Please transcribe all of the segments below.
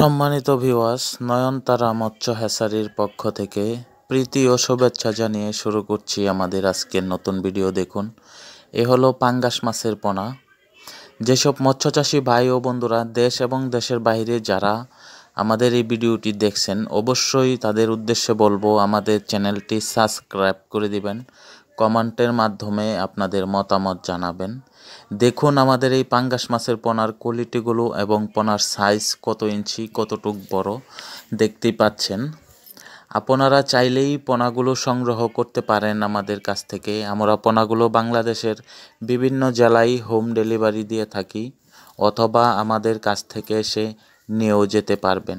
সম্মানিত ভিওয়াস নয়নতারা মৎস্য হ্যাসারির পক্ষ থেকে প্রীতি ও শুভেচ্ছা জানিয়ে শুরু করছি আমাদের আজকের নতুন ভিডিও দেখুন এ হলো পাঙ্গাস মাছের পোনা যেসব মৎস্যচাষী ভাই ও বন্ধুরা দেশ এবং দেশের বাইরে যারা আমাদের এই ভিডিওটি দেখছেন অবশ্যই তাদের উদ্দেশ্যে বলবো আমাদের চ্যানেলটি সাবস্ক্রাইব করে দিবেন কমেন্টের মাধ্যমে আপনাদের মতামত জানাবেন দেখুন আমাদের এই পাঙ্গাস মাছের পোনার কোয়ালিটিগুলো এবং পোনার সাইজ কত ইঞ্চি কতটুক বড় দেখতেই পাচ্ছেন আপনারা চাইলেই পোনাগুলো সংগ্রহ করতে পারেন আমাদের কাছ থেকে আমরা পোনাগুলো বাংলাদেশের বিভিন্ন জেলায় হোম ডেলিভারি দিয়ে থাকি অথবা আমাদের কাছ থেকে এসে নিয়েও যেতে পারবেন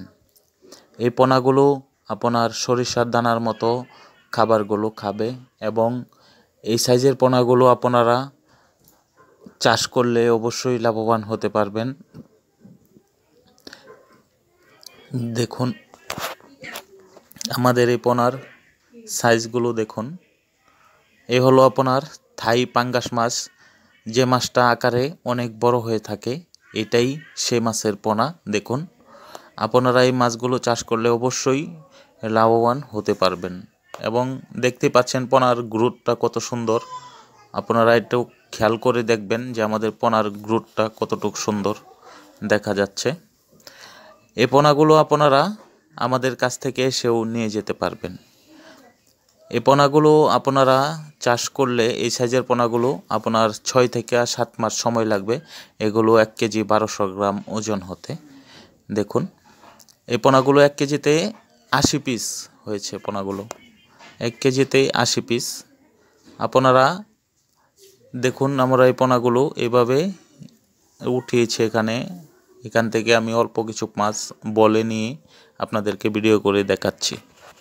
এই পোনাগুলো আপনার সরিষার দানার মতো খাবারগুলো খাবে এবং এই সাইজের পোনাগুলো আপনারা চাষ করলে অবশ্যই লাভবান হতে পারবেন দেখুন আমাদের এই পোনার সাইজগুলো দেখুন এ হলো আপনার থাই পাঙ্গাস মাছ যে মাছটা আকারে অনেক বড় হয়ে থাকে এটাই সে মাছের পোনা দেখুন আপনারা এই মাছগুলো চাষ করলে অবশ্যই লাভবান হতে পারবেন এবং দেখতে পাচ্ছেন পোনার গ্রুটটা কত সুন্দর আপনারা একটু খেয়াল করে দেখবেন যে আমাদের পোনার গ্রুটটা কতটুক সুন্দর দেখা যাচ্ছে এ পোনাগুলো আপনারা আমাদের কাছ থেকে এসেও নিয়ে যেতে পারবেন এ পোনাগুলো আপনারা চাষ করলে এই সাইজের পোনাগুলো আপনার ছয় থেকে সাত মাস সময় লাগবে এগুলো এক কেজি বারোশো গ্রাম ওজন হতে দেখুন এই পোনাগুলো এক কেজিতে আশি পিস হয়েছে পোনাগুলো এক কেজিতেই আশি পিস আপনারা দেখুন আমরা এই পোনাগুলো এভাবে উঠিয়েছি এখানে এখান থেকে আমি অল্প কিছু মাছ বলে নিয়ে আপনাদেরকে ভিডিও করে দেখাচ্ছি